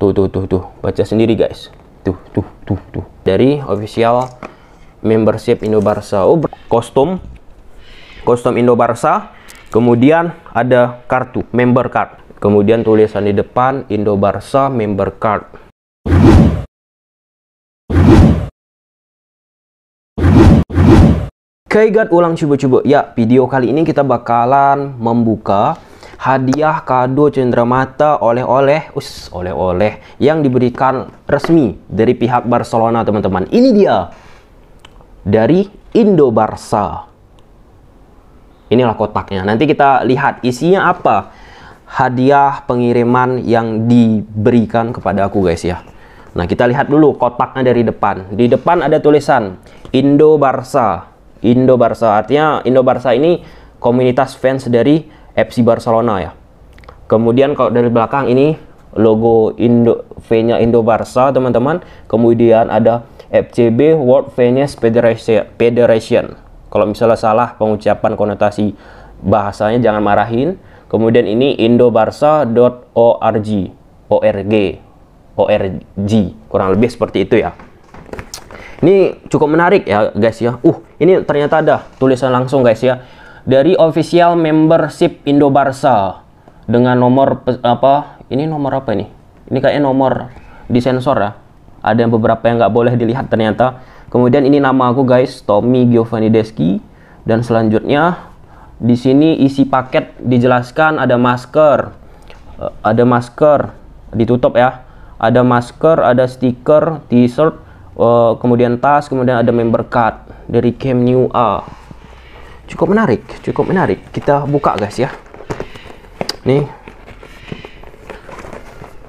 tuh tuh tuh tuh baca sendiri guys tuh tuh tuh tuh dari official membership Indobarsa oh kostum kostum barca kemudian ada kartu member card kemudian tulisan di depan indo barca member card Oke okay, ulang coba-coba. Ya, video kali ini kita bakalan membuka hadiah kado cenderamata oleh-oleh us oleh-oleh yang diberikan resmi dari pihak Barcelona teman-teman ini dia dari Indo Barca inilah kotaknya nanti kita lihat isinya apa hadiah pengiriman yang diberikan kepada aku guys ya Nah kita lihat dulu kotaknya dari depan di depan ada tulisan Indo Barca Indo Barca artinya Indo Barca ini komunitas fans dari FC Barcelona ya. Kemudian kalau dari belakang ini logo Indo V-nya Indo Barca teman-teman. Kemudian ada FCB World Venice Federation. Kalau misalnya salah pengucapan konotasi bahasanya jangan marahin. Kemudian ini indobarsa.org, org, org, kurang lebih seperti itu ya. Ini cukup menarik ya guys ya. Uh, ini ternyata ada tulisan langsung guys ya dari official membership Indo Barca dengan nomor apa ini nomor apa ini ini kayaknya nomor disensor ya ada yang beberapa yang nggak boleh dilihat ternyata kemudian ini nama aku guys Tommy Giovanni Deski dan selanjutnya di sini isi paket dijelaskan ada masker eh, ada masker ditutup ya ada masker ada stiker t-shirt eh, kemudian tas kemudian ada member card dari Camp New A cukup menarik cukup menarik kita buka guys ya nih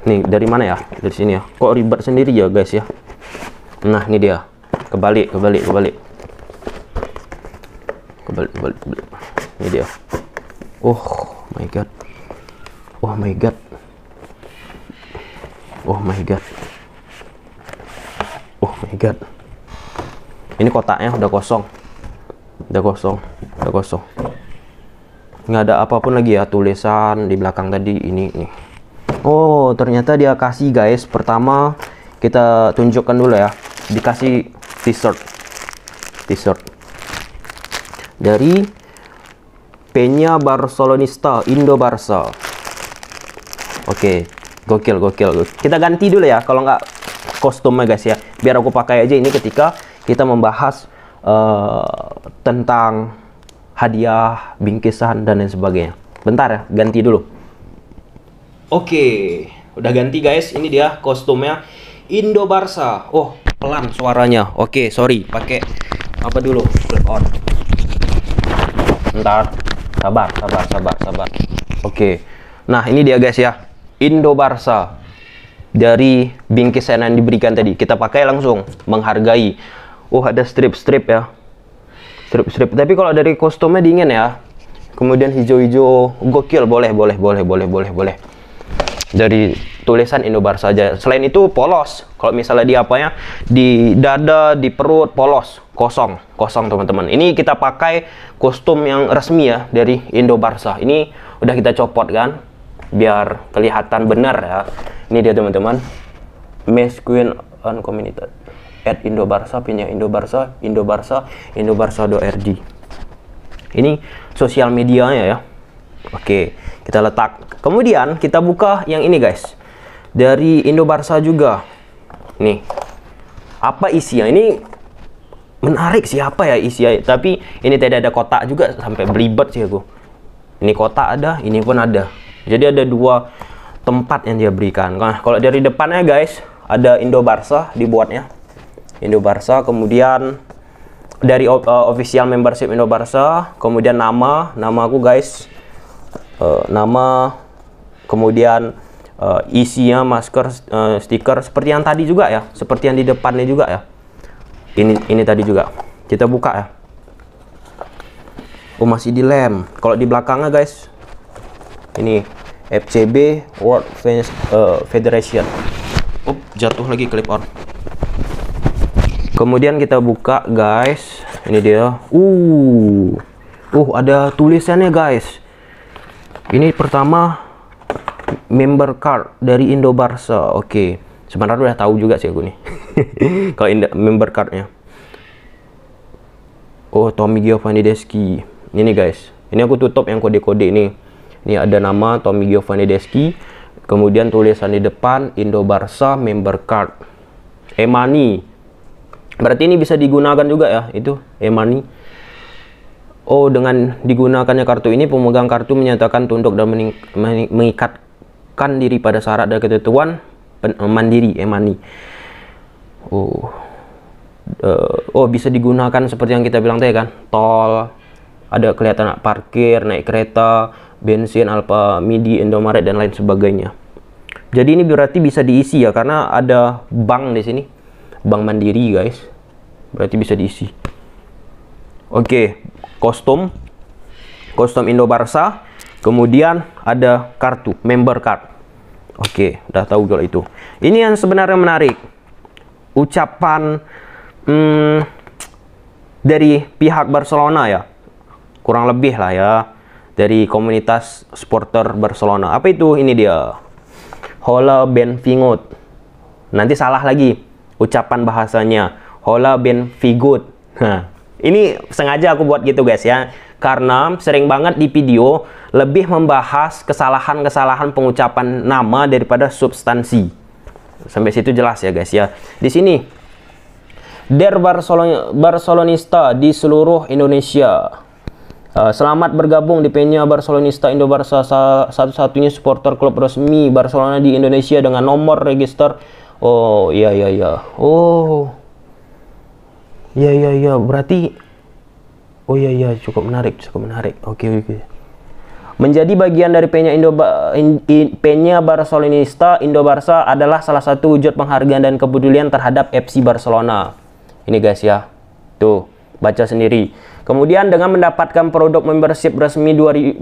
nih dari mana ya dari sini ya kok ribet sendiri ya guys ya nah ini dia kebalik kebalik kebalik kebalik kebalik, kebalik. ini dia oh my god oh my god oh my god oh my god ini kotaknya udah kosong udah kosong udah kosong nggak ada apapun lagi ya tulisan di belakang tadi ini nih Oh ternyata dia kasih guys pertama kita tunjukkan dulu ya dikasih t-shirt t-shirt dari Peña Barcelonista Indo Barca oke gokil gokil kita ganti dulu ya kalau nggak kostumnya guys ya biar aku pakai aja ini ketika kita membahas uh, tentang hadiah, bingkisan, dan lain sebagainya. Bentar ya, ganti dulu. Oke, udah ganti guys. Ini dia kostumnya Indo Barca. Oh, pelan suaranya. Oke, sorry. Pakai apa dulu? Flip on. Bentar. Sabar, sabar, sabar, sabar. Oke. Nah, ini dia guys ya. Indo Barca dari bingkisan yang diberikan tadi. Kita pakai langsung menghargai. Oh, ada strip-strip ya strip-strip tapi kalau dari kostumnya dingin ya kemudian hijau-hijau gokil boleh boleh boleh boleh boleh boleh dari tulisan Indobar saja selain itu polos kalau misalnya di apanya di dada di perut polos kosong kosong teman-teman ini kita pakai kostum yang resmi ya dari Indobarsa ini udah kita copot kan biar kelihatan benar ya ini dia teman-teman Miss Queen Uncommunicated at Indobarsa, punya Indobarsa, Indobarsa, rg. Ini sosial medianya ya. Oke, kita letak. Kemudian kita buka yang ini guys. Dari Indobarsa juga. Nih. Apa isinya? Ini menarik siapa apa ya isinya. Tapi ini tidak ada kotak juga sampai belibet sih aku. Ini kotak ada, ini pun ada. Jadi ada dua tempat yang dia berikan. Nah, kalau dari depannya guys, ada Indobarsa dibuatnya. Indo Barca kemudian dari uh, official membership Indo Barca kemudian nama nama aku guys uh, nama kemudian uh, isinya masker uh, stiker seperti yang tadi juga ya seperti yang di depannya juga ya ini ini tadi juga kita buka ya oh masih di lem kalau di belakangnya guys ini FCB World Fans, uh, Federation Up oh, jatuh lagi clip on kemudian kita buka guys ini dia uh uh ada tulisannya guys ini pertama member card dari Indo Barca oke okay. sebenarnya udah tahu juga sih aku nih kalau member cardnya oh Tommy Giovanni Deski ini guys ini aku tutup yang kode-kode ini ini ada nama Tommy Giovanni Deski kemudian tulisan di depan Indo Barca member card Emani Berarti ini bisa digunakan juga ya, itu e-money. Oh, dengan digunakannya kartu ini, pemegang kartu menyatakan tunduk dan mengikatkan diri pada syarat dan ketentuan eh, mandiri e-money. Oh, uh, oh bisa digunakan seperti yang kita bilang tadi kan, tol, ada kelihatan parkir, naik kereta, bensin, Alfa Midi, Indomaret dan lain sebagainya. Jadi ini berarti bisa diisi ya karena ada bank di sini. Bank Mandiri guys berarti bisa diisi oke okay. kostum kostum Indo Barca kemudian ada kartu member card oke okay. udah tahu kalau itu ini yang sebenarnya menarik ucapan hmm, dari pihak Barcelona ya kurang lebih lah ya dari komunitas supporter Barcelona apa itu ini dia Hola Benvingut nanti salah lagi ucapan bahasanya Hola Ben Figut. ini sengaja aku buat gitu guys ya. Karena sering banget di video lebih membahas kesalahan-kesalahan pengucapan nama daripada substansi. Sampai situ jelas ya guys ya. Di sini Der Barcelonista di seluruh Indonesia. Uh, selamat bergabung di Peña Barcelonista Indo Barca satu-satunya supporter klub resmi Barcelona di Indonesia dengan nomor register. Oh iya iya iya. Oh. Iya iya iya berarti oh iya iya cukup menarik cukup menarik. Oke okay, oke. Okay. Menjadi bagian dari Penya Indo in, in, Penya Barcelonista Indo Barca adalah salah satu wujud penghargaan dan kepedulian terhadap FC Barcelona. Ini guys ya. Tuh, baca sendiri. Kemudian dengan mendapatkan produk membership resmi 2020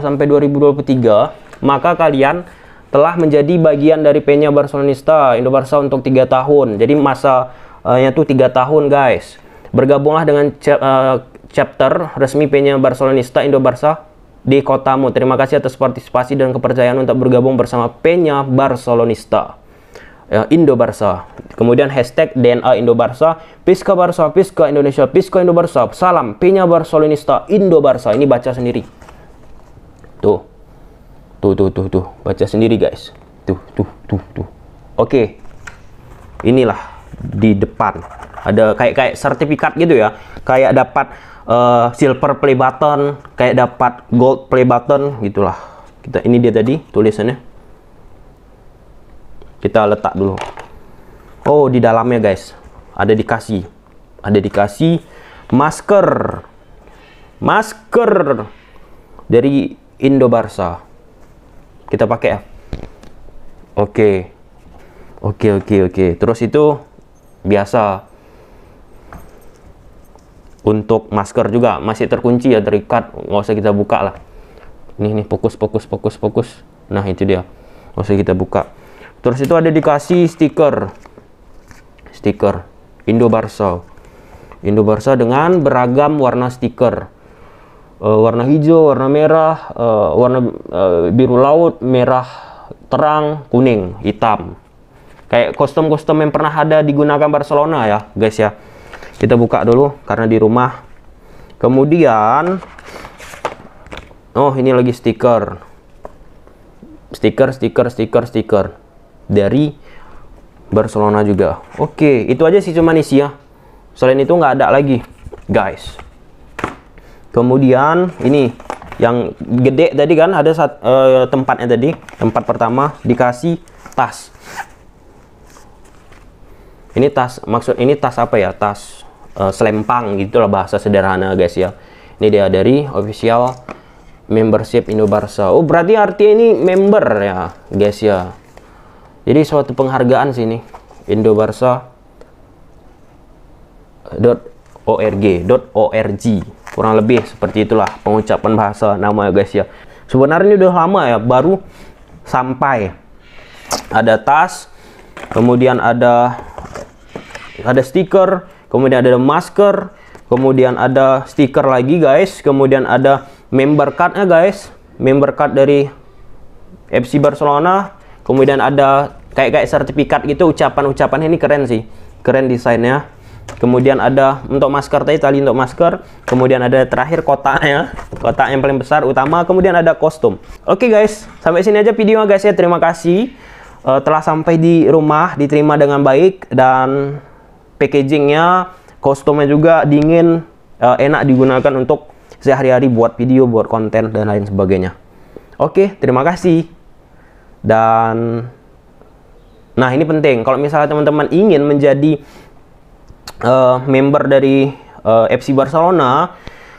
sampai 2023, maka kalian telah menjadi bagian dari Penya Barcelonista Indo Barca untuk 3 tahun. Jadi masa Eh, yaitu tiga tahun guys. Bergabunglah dengan eh, chapter resmi Penyabar Barcelonista Indo Barca di kotamu. Terima kasih atas partisipasi dan kepercayaan untuk bergabung bersama Penyabar Barcelonista. Eh, Indo Barca. Kemudian hashtag DNA Indo Barca, Piska Barca, Piska Indonesia, Piska Indo Barca. Salam Penyabar Solonista Barcelonista, Indo Barca. Ini baca sendiri. Tuh. Tuh tuh tuh tuh, baca sendiri guys. Tuh tuh tuh tuh. Oke. Okay. Inilah di depan. Ada kayak kayak sertifikat gitu ya. Kayak dapat uh, silver play button, kayak dapat gold play button gitulah. Kita ini dia tadi tulisannya. Kita letak dulu. Oh, di dalamnya guys. Ada dikasih. Ada dikasih masker. Masker dari Indo Barca. Kita pakai ya. Oke. Okay. Oke, okay, oke, okay, oke. Terus itu biasa. Untuk masker juga masih terkunci ya, terikat, nggak usah kita buka lah. Ini nih fokus fokus fokus fokus. Nah, itu dia. Nggak usah kita buka. Terus itu ada dikasih stiker. Stiker Indo Barso. Indo Barso dengan beragam warna stiker uh, warna hijau, warna merah, uh, warna uh, biru laut, merah terang, kuning, hitam kayak kostum-kostum yang pernah ada digunakan Barcelona ya guys ya kita buka dulu karena di rumah kemudian oh ini lagi stiker stiker stiker stiker stiker dari Barcelona juga oke itu aja sih cuman isi ya selain itu nggak ada lagi guys kemudian ini yang gede tadi kan ada saat, uh, eh, tempatnya tadi tempat pertama dikasih tas ini tas maksud ini tas apa ya tas uh, selempang gitulah bahasa sederhana guys ya ini dia dari official membership Indobarsa oh berarti artinya ini member ya guys ya jadi suatu penghargaan sini Indobarsa .org .org kurang lebih seperti itulah pengucapan bahasa nama ya guys ya sebenarnya udah lama ya baru sampai ada tas kemudian ada ada stiker, kemudian ada masker, kemudian ada stiker lagi guys, kemudian ada member cardnya guys, member card dari FC Barcelona, kemudian ada kayak kayak sertifikat gitu ucapan-ucapan ini keren sih, keren desainnya. Kemudian ada untuk masker tadi tali untuk masker, kemudian ada terakhir kotaknya, kotak yang paling besar utama, kemudian ada kostum. Oke okay guys, sampai sini aja video guys ya. Terima kasih uh, telah sampai di rumah diterima dengan baik dan packagingnya, kostumnya juga dingin, uh, enak digunakan untuk sehari-hari buat video, buat konten dan lain sebagainya. Oke, terima kasih. Dan nah ini penting. Kalau misalnya teman-teman ingin menjadi uh, member dari uh, eh, FC Barcelona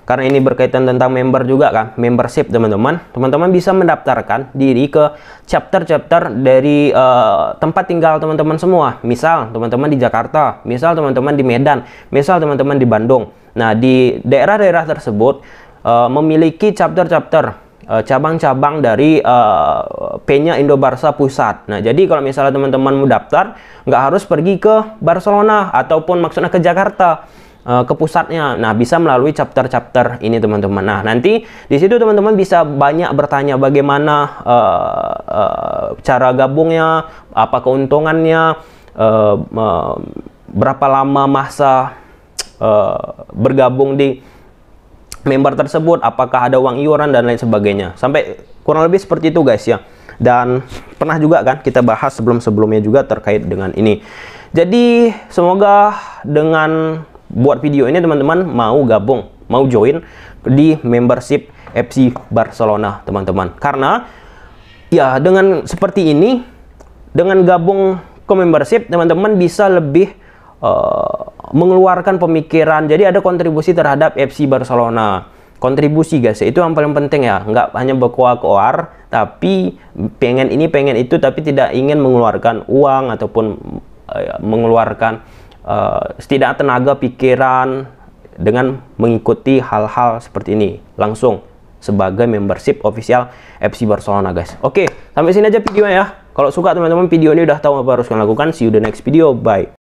karena ini berkaitan tentang member juga kan membership teman-teman teman-teman bisa mendaftarkan diri ke chapter-chapter dari uh, tempat tinggal teman-teman semua misal teman-teman di Jakarta misal teman-teman di Medan misal teman-teman di Bandung nah di daerah-daerah tersebut uh, memiliki chapter-chapter eh, cabang-cabang dari uh, Penya Indo Barca pusat. Nah, jadi kalau misalnya teman-teman mau daftar, nggak harus pergi ke Barcelona ataupun maksudnya ke Jakarta uh, ke pusatnya. Nah, bisa melalui chapter-chapter ini teman-teman. Nah, nanti di situ teman-teman bisa banyak bertanya bagaimana uh, uh, cara gabungnya, apa keuntungannya, uh, uh, berapa lama masa uh, bergabung di member tersebut, apakah ada uang iuran dan lain sebagainya. Sampai kurang lebih seperti itu guys ya. Dan pernah juga kan kita bahas sebelum-sebelumnya juga terkait dengan ini. Jadi semoga dengan buat video ini teman-teman mau gabung, mau join di membership FC Barcelona teman-teman. Karena ya dengan seperti ini, dengan gabung ke membership teman-teman bisa lebih uh, mengeluarkan pemikiran. Jadi ada kontribusi terhadap FC Barcelona. Kontribusi guys, itu yang paling penting ya. Nggak hanya berkoar-koar, tapi pengen ini pengen itu, tapi tidak ingin mengeluarkan uang ataupun uh, mengeluarkan uh, setidaknya tenaga pikiran dengan mengikuti hal-hal seperti ini langsung sebagai membership official FC Barcelona guys. Oke, sampai sini aja videonya ya. Kalau suka teman-teman video ini udah tahu apa harus kalian lakukan. See you the next video. Bye.